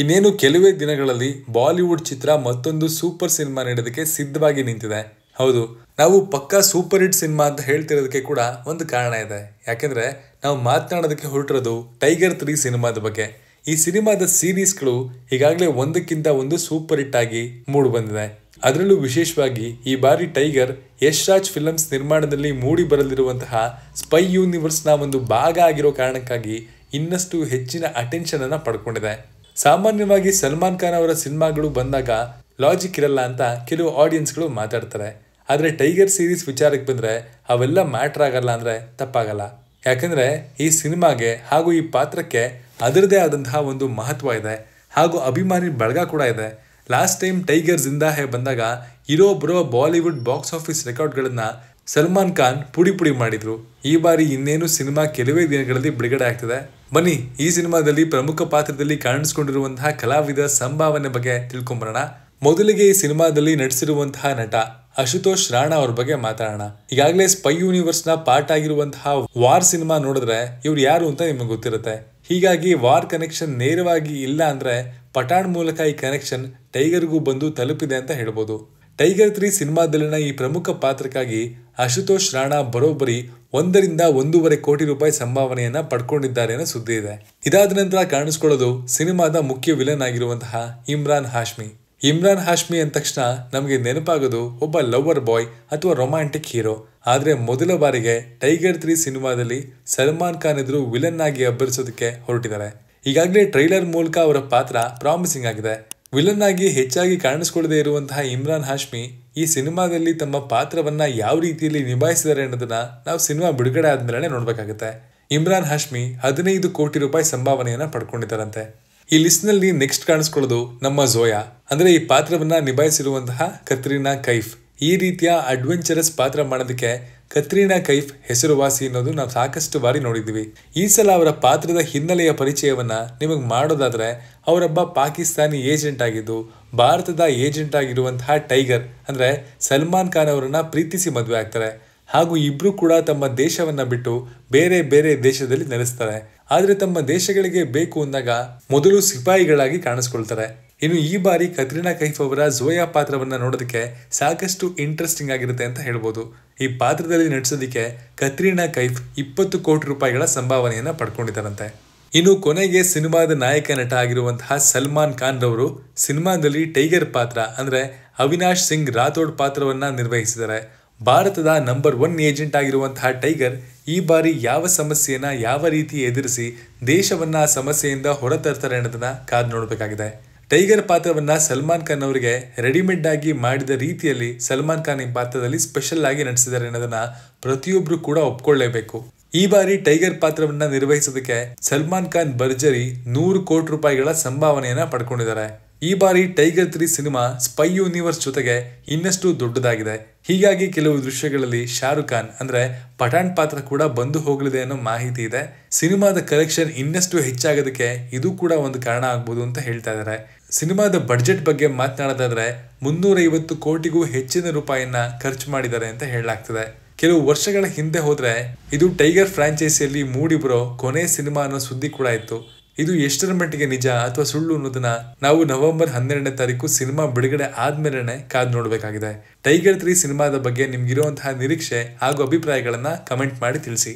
ಇನ್ನೇನು ಕೆಲವೇ ದಿನಗಳಲ್ಲಿ ಬಾಲಿವುಡ್ ಚಿತ್ರ ಮತ್ತೊಂದು ಸೂಪರ್ ಸಿನಿಮಾ ನೀಡೋದಕ್ಕೆ ಸಿದ್ಧವಾಗಿ ನಿಂತಿದೆ ಹೌದು ನಾವು ಪಕ್ಕಾ ಸೂಪರ್ ಹಿಟ್ ಸಿನಿಮಾ ಅಂತ ಹೇಳ್ತಿರೋದಕ್ಕೆ ಕೂಡ ಒಂದು ಕಾರಣ ಇದೆ ಯಾಕೆಂದ್ರೆ ನಾವು ಮಾತನಾಡೋದಕ್ಕೆ ಹೊರಟಿರೋದು ಟೈಗರ್ ತ್ರೀ ಸಿನಿಮಾದ ಬಗ್ಗೆ ಈ ಸಿನಿಮಾದ ಸೀರೀಸ್ಗಳು ಈಗಾಗಲೇ ಒಂದಕ್ಕಿಂತ ಒಂದು ಸೂಪರ್ ಹಿಟ್ ಆಗಿ ಮೂಡಿ ಬಂದಿದೆ ಅದರಲ್ಲೂ ವಿಶೇಷವಾಗಿ ಈ ಬಾರಿ ಟೈಗರ್ ಯಶ್ ರಾಜ್ ಫಿಲಮ್ಸ್ ನಿರ್ಮಾಣದಲ್ಲಿ ಮೂಡಿ ಬರಲಿರುವಂತಹ ಸ್ಪೈ ಯೂನಿವರ್ಸ್ನ ಒಂದು ಭಾಗ ಆಗಿರೋ ಕಾರಣಕ್ಕಾಗಿ ಇನ್ನಷ್ಟು ಹೆಚ್ಚಿನ ಅಟೆನ್ಷನ್ ಅಟೆನ್ಷನನ್ನು ಪಡ್ಕೊಂಡಿದೆ ಸಾಮಾನ್ಯವಾಗಿ ಸಲ್ಮಾನ್ ಖಾನ್ ಅವರ ಸಿನಿಮಾಗಳು ಬಂದಾಗ ಲಾಜಿಕ್ ಇರಲ್ಲ ಅಂತ ಕೆಲವು ಆಡಿಯನ್ಸ್ಗಳು ಮಾತಾಡ್ತಾರೆ ಆದರೆ ಟೈಗರ್ ಸೀರೀಸ್ ವಿಚಾರಕ್ಕೆ ಬಂದರೆ ಅವೆಲ್ಲ ಮ್ಯಾಟ್ರ್ ಆಗಲ್ಲ ಅಂದರೆ ತಪ್ಪಾಗಲ್ಲ ಯಾಕಂದರೆ ಈ ಸಿನಿಮಾಗೆ ಹಾಗೂ ಈ ಪಾತ್ರಕ್ಕೆ ಅದರದೇ ಆದಂತಹ ಒಂದು ಮಹತ್ವ ಇದೆ ಹಾಗೂ ಅಭಿಮಾನಿ ಬಳಗ ಕೂಡ ಇದೆ ಲಾಸ್ಟ್ ಟೈಮ್ ಟೈಗರ್ ಜಿಂದಾ ಹೇ ಬಂದಾಗ ಇರೋ ಬರೋ ಬಾಲಿವುಡ್ ಬಾಕ್ಸ್ ಆಫೀಸ್ ರೆಕಾರ್ಡ್ಗಳನ್ನು ಸಲ್ಮಾನ್ ಖಾನ್ ಪುಡಿ ಪುಡಿ ಮಾಡಿದರು ಈ ಬಾರಿ ಇನ್ನೇನು ಸಿನಿಮಾ ಕೆಲವೇ ದಿನಗಳಲ್ಲಿ ಬಿಡುಗಡೆ ಆಗ್ತಿದೆ ಬನ್ನಿ ಈ ಸಿನಿಮಾದಲ್ಲಿ ಪ್ರಮುಖ ಪಾತ್ರದಲ್ಲಿ ಕಾಣಿಸಿಕೊಂಡಿರುವಂತಹ ಕಲಾವಿದ ಸಂಭಾವನೆ ಬಗ್ಗೆ ತಿಳ್ಕೊಂಬರೋಣ ಮೊದಲಿಗೆ ಈ ಸಿನಿಮಾದಲ್ಲಿ ನಟಿಸಿರುವಂತಹ ನಟ ಅಶುತೋಷ್ ರಾಣಾ ಅವ್ರ ಬಗ್ಗೆ ಮಾತಾಡೋಣ ಈಗಾಗಲೇ ಸ್ಪೈ ಯೂನಿವರ್ಸ್ ನ ಪಾರ್ಟ್ ಆಗಿರುವಂತಹ ವಾರ್ ಸಿನಿಮಾ ನೋಡಿದ್ರೆ ಇವ್ರು ಯಾರು ಅಂತ ನಿಮಗೆ ಗೊತ್ತಿರುತ್ತೆ ಹೀಗಾಗಿ ವಾರ್ ಕನೆಕ್ಷನ್ ನೇರವಾಗಿ ಇಲ್ಲ ಅಂದ್ರೆ ಪಠಾಣ್ ಮೂಲಕ ಈ ಕನೆಕ್ಷನ್ ಟೈಗರ್ಗೂ ಬಂದು ತಲುಪಿದೆ ಅಂತ ಹೇಳ್ಬೋದು ಟೈಗರ್ ತ್ರೀ ಸಿನಿಮಾದಲ್ಲಿನ ಈ ಪ್ರಮುಖ ಪಾತ್ರಕ್ಕಾಗಿ ಅಶುತೋಷ್ ರಾಣಾ ಬರೋಬ್ಬರಿ ಒಂದರಿಂದ ಒಂದೂವರೆ ಕೋಟಿ ರೂಪಾಯಿ ಸಂಭಾವನೆಯನ್ನ ಪಡ್ಕೊಂಡಿದ್ದಾರೆ ಅನ್ನೋ ಸುದ್ದಿ ಇದೆ ಇದಾದ ನಂತರ ಕಾಣಿಸ್ಕೊಳ್ಳೋದು ಸಿನಿಮಾದ ಮುಖ್ಯ ವಿಲನ್ ಆಗಿರುವಂತಹ ಇಮ್ರಾನ್ ಹಾಶ್ಮಿ ಇಮ್ರಾನ್ ಹಾಶ್ಮಿ ಅಂದ ತಕ್ಷಣ ನಮಗೆ ನೆನಪಾಗೋದು ಒಬ್ಬ ಲವರ್ ಬಾಯ್ ಅಥವಾ ರೊಮ್ಯಾಂಟಿಕ್ ಹೀರೋ ಆದರೆ ಮೊದಲ ಬಾರಿಗೆ ಟೈಗರ್ ತ್ರೀ ಸಿನಿಮಾದಲ್ಲಿ ಸಲ್ಮಾನ್ ಖಾನ್ ಎದುರು ವಿಲನ್ ಆಗಿ ಅಬ್ಬರಿಸೋದಕ್ಕೆ ಹೊರಟಿದ್ದಾರೆ ಈಗಾಗಲೇ ಟ್ರೈಲರ್ ಮೂಲಕ ಅವರ ಪಾತ್ರ ಪ್ರಾಮಿಸಿಂಗ್ ಆಗಿದೆ ವಿಲನ್ ಆಗಿ ಹೆಚ್ಚಾಗಿ ಕಾಣಿಸ್ಕೊಳ್ಳದೇ ಇರುವಂತಹ ಇಮ್ರಾನ್ ಹಾಶ್ಮಿ ಈ ಸಿನಿಮಾದಲ್ಲಿ ತಮ್ಮ ಪಾತ್ರವನ್ನು ಯಾವ ರೀತಿಯಲ್ಲಿ ನಿಭಾಯಿಸಿದ್ದಾರೆ ಅನ್ನೋದನ್ನ ನಾವು ಸಿನಿಮಾ ಬಿಡುಗಡೆ ಆದ್ಮೇಲೆ ನೋಡಬೇಕಾಗುತ್ತೆ ಇಮ್ರಾನ್ ಹಾಶ್ಮಿ ಹದಿನೈದು ಕೋಟಿ ರೂಪಾಯಿ ಸಂಭಾವನೆಯನ್ನು ಪಡ್ಕೊಂಡಿದ್ದಾರಂತೆ ಈ ಲಿಸ್ಟ್ನಲ್ಲಿ ನೆಕ್ಸ್ಟ್ ಕಾಣಿಸ್ಕೊಳ್ಳೋದು ನಮ್ಮ ಜೋಯಾ ಅಂದರೆ ಈ ಪಾತ್ರವನ್ನು ನಿಭಾಯಿಸಿರುವಂತಹ ಕತ್ರಿನಾ ಕೈಫ್ ಈ ರೀತಿಯ ಅಡ್ವೆಂಚರಸ್ ಪಾತ್ರ ಮಾಡೋದಕ್ಕೆ ಕತ್ರೀನಾ ಕೈಫ್ ಹೆಸರುವಾಸಿ ಅನ್ನೋದು ನಾವು ಸಾಕಷ್ಟು ಬಾರಿ ನೋಡಿದ್ದೀವಿ ಈ ಸಲ ಅವರ ಪಾತ್ರದ ಹಿನ್ನೆಲೆಯ ಪರಿಚಯವನ್ನ ನಿಮಗೆ ಮಾಡೋದಾದರೆ ಅವರೊಬ್ಬ ಪಾಕಿಸ್ತಾನಿ ಏಜೆಂಟ್ ಆಗಿದ್ದು ಭಾರತದ ಏಜೆಂಟ್ ಆಗಿರುವಂತಹ ಟೈಗರ್ ಅಂದ್ರೆ ಸಲ್ಮಾನ್ ಖಾನ್ ಅವರನ್ನ ಪ್ರೀತಿಸಿ ಮದುವೆ ಆಗ್ತಾರೆ ಹಾಗೂ ಇಬ್ರು ಕೂಡ ತಮ್ಮ ದೇಶವನ್ನ ಬಿಟ್ಟು ಬೇರೆ ಬೇರೆ ದೇಶದಲ್ಲಿ ನೆಲೆಸ್ತಾರೆ ಆದರೆ ತಮ್ಮ ದೇಶಗಳಿಗೆ ಬೇಕು ಅಂದಾಗ ಮೊದಲು ಸಿಪಾಯಿಗಳಾಗಿ ಕಾಣಿಸ್ಕೊಳ್ತಾರೆ ಇನ್ನು ಈ ಬಾರಿ ಕತ್ರಿನಾ ಕೈಫ್ ಅವರ ಜೋಯಾ ಪಾತ್ರವನ್ನು ನೋಡೋದಕ್ಕೆ ಸಾಕಷ್ಟು ಇಂಟ್ರೆಸ್ಟಿಂಗ್ ಆಗಿರುತ್ತೆ ಅಂತ ಹೇಳ್ಬೋದು ಈ ಪಾತ್ರದಲ್ಲಿ ನಟಿಸೋದಕ್ಕೆ ಕತ್ರಿನಾ ಕೈಫ್ ಇಪ್ಪತ್ತು ಕೋಟಿ ರೂಪಾಯಿಗಳ ಸಂಭಾವನೆಯನ್ನು ಪಡ್ಕೊಂಡಿದ್ದಾರಂತೆ ಇನ್ನು ಕೊನೆಗೆ ಸಿನಿಮಾದ ನಾಯಕ ನಟ ಆಗಿರುವಂತಹ ಸಲ್ಮಾನ್ ಖಾನ್ ರವರು ಸಿನಿಮಾದಲ್ಲಿ ಟೈಗರ್ ಪಾತ್ರ ಅಂದರೆ ಅವಿನಾಶ್ ಸಿಂಗ್ ರಾಥೋಡ್ ಪಾತ್ರವನ್ನು ನಿರ್ವಹಿಸಿದ್ದಾರೆ ಭಾರತದ ನಂಬರ್ ಒನ್ ಏಜೆಂಟ್ ಆಗಿರುವಂತಹ ಟೈಗರ್ ಈ ಬಾರಿ ಯಾವ ಸಮಸ್ಯೆಯನ್ನು ಯಾವ ರೀತಿ ಎದುರಿಸಿ ದೇಶವನ್ನು ಆ ಸಮಸ್ಯೆಯಿಂದ ಹೊರತರ್ತಾರೆ ಅನ್ನೋದನ್ನು ಕಾದು ನೋಡಬೇಕಾಗಿದೆ ಟೈಗರ್ ಪಾತ್ರವನ್ನ ಸಲ್ಮಾನ್ ಖಾನ್ ಅವರಿಗೆ ರೆಡಿಮೇಡ್ ಆಗಿ ಮಾಡಿದ ರೀತಿಯಲ್ಲಿ ಸಲ್ಮಾನ್ ಖಾನ್ ಈ ಪಾತ್ರದಲ್ಲಿ ಸ್ಪೆಷಲ್ ಆಗಿ ನಟಿಸಿದ್ದಾರೆ ಅನ್ನೋದನ್ನ ಪ್ರತಿಯೊಬ್ಬರು ಕೂಡ ಒಪ್ಕೊಳ್ಳೇಬೇಕು ಈ ಬಾರಿ ಟೈಗರ್ ಪಾತ್ರವನ್ನ ನಿರ್ವಹಿಸೋದಕ್ಕೆ ಸಲ್ಮಾನ್ ಖಾನ್ ಭರ್ಜರಿ ನೂರು ಕೋಟಿ ರೂಪಾಯಿಗಳ ಸಂಭಾವನೆಯನ್ನ ಪಡ್ಕೊಂಡಿದ್ದಾರೆ ಈ ಬಾರಿ Tiger three cinema spy universe ಜೊತೆಗೆ ಇನ್ನಷ್ಟು ದೊಡ್ಡದಾಗಿದೆ ಹೀಗಾಗಿ ಕೆಲವು ದೃಶ್ಯಗಳಲ್ಲಿ ಶಾರುಖ್ ಖಾನ್ ಅಂದ್ರೆ ಪಠಾಣ್ ಪಾತ್ರ ಕೂಡ ಬಂದು ಹೋಗಲಿದೆ ಅನ್ನೋ ಮಾಹಿತಿ ಇದೆ ಸಿನಿಮಾದ ಕಲೆಕ್ಷನ್ ಇನ್ನಷ್ಟು ಹೆಚ್ಚಾಗೋದಕ್ಕೆ ಇದು ಕೂಡ ಒಂದು ಕಾರಣ ಆಗ್ಬೋದು ಅಂತ ಹೇಳ್ತಾ ಇದ್ದಾರೆ ಸಿನಿಮಾದ ಬಡ್ಜೆಟ್ ಬಗ್ಗೆ ಮಾತನಾಡೋದಾದ್ರೆ ಮುನ್ನೂರೈವತ್ತು ಕೋಟಿಗೂ ಹೆಚ್ಚಿನ ರೂಪಾಯಿಯನ್ನ ಖರ್ಚು ಮಾಡಿದ್ದಾರೆ ಅಂತ ಹೇಳಲಾಗ್ತದೆ ಕೆಲವು ವರ್ಷಗಳ ಹಿಂದೆ ಹೋದ್ರೆ ಇದು ಟೈಗರ್ ಫ್ರಾಂಚೈಸಿಯಲ್ಲಿ ಮೂಡಿಬರೋ ಕೊನೆ ಸಿನಿಮಾ ಅನ್ನೋ ಸುದ್ದಿ ಕೂಡ ಇತ್ತು ಇದು ಎಷ್ಟರ ಮಟ್ಟಿಗೆ ನಿಜ ಅಥವಾ ಸುಳ್ಳು ಅನ್ನೋದನ್ನ ನಾವು ನವೆಂಬರ್ ಹನ್ನೆರಡನೇ ತಾರೀಕು ಸಿನಿಮಾ ಬಿಡುಗಡೆ ಆದ್ಮೇಲೆ ಕಾದ್ ನೋಡಬೇಕಾಗಿದೆ ಟೈಗರ್ ತ್ರೀ ಸಿನಿಮಾದ ಬಗ್ಗೆ ನಿಮ್ಗಿರುವಂತಹ ನಿರೀಕ್ಷೆ ಹಾಗೂ ಅಭಿಪ್ರಾಯಗಳನ್ನ ಕಮೆಂಟ್ ಮಾಡಿ ತಿಳಿಸಿ